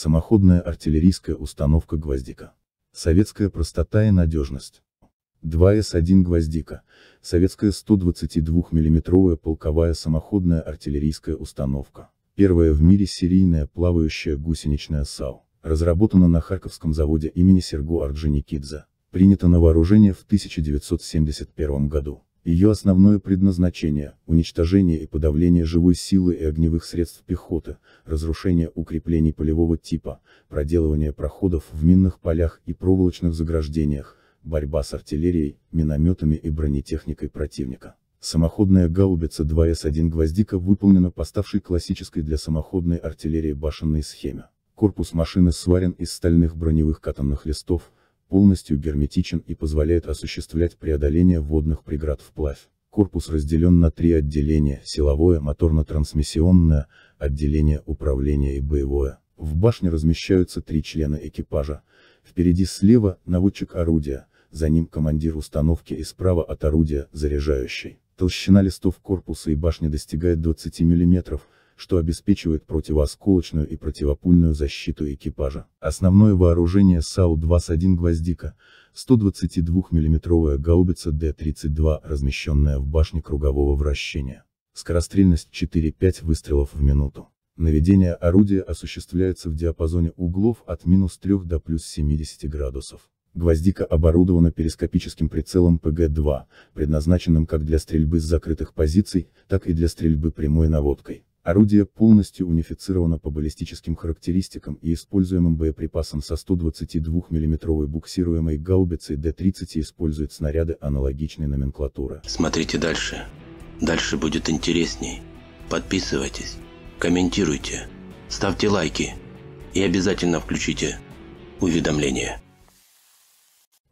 самоходная артиллерийская установка «Гвоздика». Советская простота и надежность. 2С-1 «Гвоздика», советская 122 миллиметровая полковая самоходная артиллерийская установка, первая в мире серийная плавающая гусеничная САУ, разработана на Харьковском заводе имени Серго Орджоникидзе, принята на вооружение в 1971 году. Ее основное предназначение – уничтожение и подавление живой силы и огневых средств пехоты, разрушение укреплений полевого типа, проделывание проходов в минных полях и проволочных заграждениях, борьба с артиллерией, минометами и бронетехникой противника. Самоходная гаубица 2С1 «Гвоздика» выполнена по ставшей классической для самоходной артиллерии башенной схеме. Корпус машины сварен из стальных броневых катанных листов, полностью герметичен и позволяет осуществлять преодоление водных преград вплавь. Корпус разделен на три отделения, силовое, моторно-трансмиссионное, отделение управления и боевое. В башне размещаются три члена экипажа. Впереди слева – наводчик орудия, за ним командир установки и справа от орудия – заряжающий. Толщина листов корпуса и башни достигает 20 миллиметров что обеспечивает противоосколочную и противопульную защиту экипажа. Основное вооружение САУ-21 «Гвоздика» 122 миллиметровая гаубица Д-32, размещенная в башне кругового вращения. Скорострельность 4-5 выстрелов в минуту. Наведение орудия осуществляется в диапазоне углов от минус 3 до плюс 70 градусов. Гвоздика оборудована перископическим прицелом ПГ-2, предназначенным как для стрельбы с закрытых позиций, так и для стрельбы прямой наводкой. Орудие полностью унифицировано по баллистическим характеристикам и используемым боеприпасом со 122 миллиметровой буксируемой гаубицей Д-30 использует снаряды аналогичной номенклатуры. Смотрите дальше. Дальше будет интересней. Подписывайтесь, комментируйте, ставьте лайки и обязательно включите уведомления.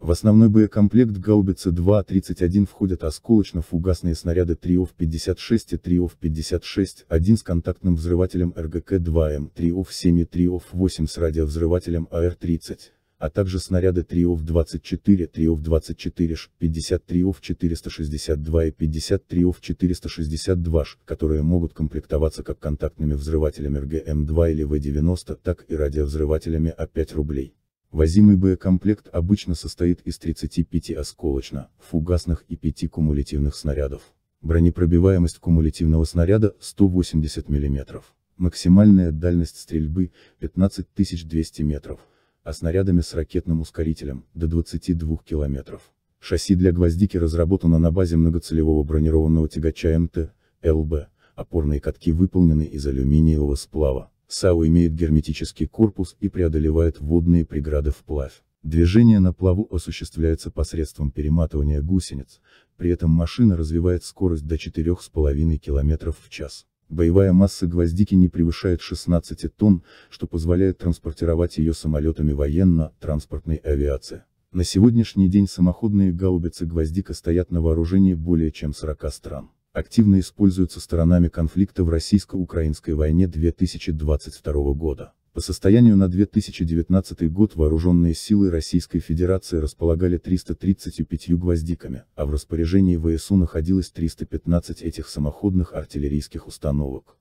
В основной боекомплект гаубицы 2 31 входят осколочно-фугасные снаряды Триов-56 и Триов-56, один с контактным взрывателем РГК-2М, Триов-7 и Триов-8 с радиовзрывателем АР-30, а также снаряды Триов-24, Триов-24, 50 Триов-462 и 50 Триов-462, которые могут комплектоваться как контактными взрывателями РГМ-2 эм или В-90, так и радиовзрывателями А5 рублей. Возимый боекомплект обычно состоит из 35 осколочно, фугасных и 5 кумулятивных снарядов. Бронепробиваемость кумулятивного снаряда 180 мм. Максимальная дальность стрельбы 15200 метров, а снарядами с ракетным ускорителем до 22 км. Шасси для гвоздики разработано на базе многоцелевого бронированного тягача МТ, ЛБ, опорные катки выполнены из алюминиевого сплава. САУ имеет герметический корпус и преодолевает водные преграды вплавь. Движение на плаву осуществляется посредством перематывания гусениц, при этом машина развивает скорость до 4,5 км в час. Боевая масса гвоздики не превышает 16 тонн, что позволяет транспортировать ее самолетами военно-транспортной авиации. На сегодняшний день самоходные гаубицы «Гвоздика» стоят на вооружении более чем 40 стран активно используются сторонами конфликта в российско-украинской войне 2022 года. По состоянию на 2019 год вооруженные силы Российской Федерации располагали 335 гвоздиками, а в распоряжении ВСУ находилось 315 этих самоходных артиллерийских установок.